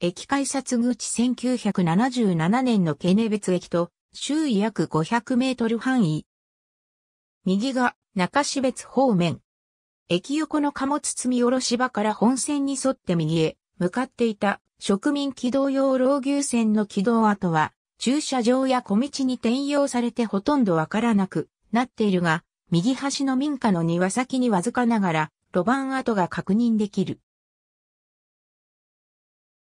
駅改札口1977年のケネ別駅と、周囲約500メートル範囲。右が中標別方面。駅横の貨物積み下ろし場から本線に沿って右へ向かっていた植民軌道用老牛線の軌道跡は駐車場や小道に転用されてほとんどわからなくなっているが、右端の民家の庭先にわずかながら路盤跡が確認できる。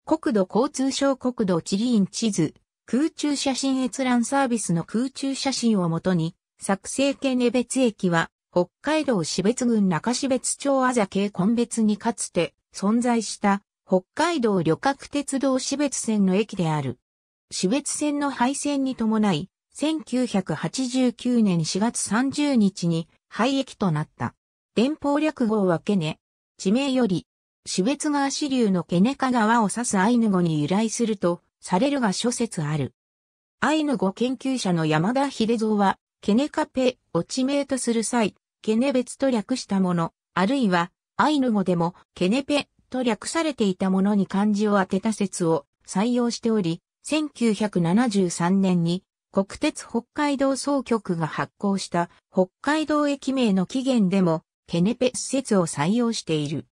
国土交通省国土地理院地図、空中写真閲覧サービスの空中写真をもとに、作成県江別駅は、北海道市別郡中市別町あざ系根別にかつて存在した北海道旅客鉄道市別線の駅である。市別線の廃線に伴い、1989年4月30日に廃駅となった。連邦略号はケネ。地名よりベツ川支流のケネカ川を指すアイヌ語に由来すると、されるが諸説ある。アイヌ語研究者の山田秀蔵は、ケネカペを地名とする際、ケネ別と略したもの、あるいは、アイヌ語でも、ケネペと略されていたものに漢字を当てた説を採用しており、1973年に国鉄北海道総局が発行した北海道駅名の起源でもケネペ説を採用している。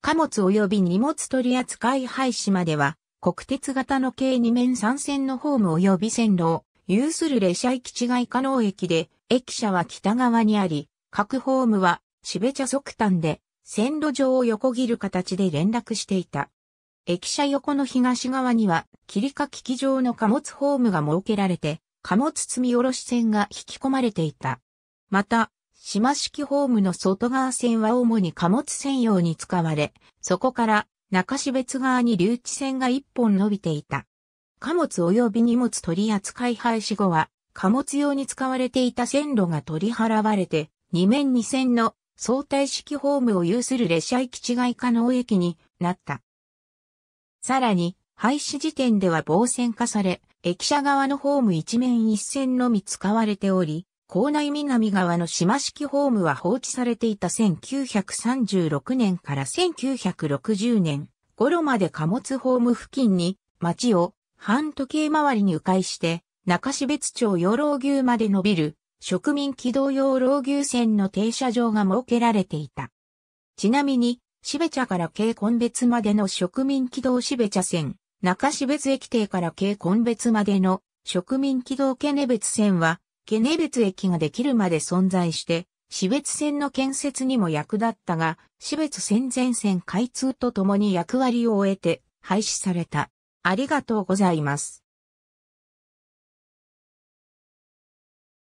貨物及び荷物取扱い廃止までは、国鉄型の計2面3線のホーム及び線路を有する列車行き違い可能駅で、駅舎は北側にあり、各ホームはべ茶側端で線路上を横切る形で連絡していた。駅舎横の東側には、切りかき機場の貨物ホームが設けられて、貨物積み下ろし線が引き込まれていた。また、島式ホームの外側線は主に貨物専用に使われ、そこから中標津側に留置線が一本伸びていた。貨物及び荷物取扱廃止後は、貨物用に使われていた線路が取り払われて、二面二線の相対式ホームを有する列車行き違い可能駅になった。さらに、廃止時点では防線化され、駅舎側のホーム一面一線のみ使われており、校内南側の島式ホームは放置されていた1936年から1960年頃まで貨物ホーム付近に町を半時計回りに迂回して中標津町養老牛まで伸びる植民軌道養老牛線の停車場が設けられていた。ちなみに、しべ茶から京根別までの植民軌道しべ茶線、中標津駅停から京根別までの植民軌道ケネ別線はケネベツ駅ができるまで存在して、市別線の建設にも役立ったが、市別線全線開通とともに役割を終えて廃止された。ありがとうございます。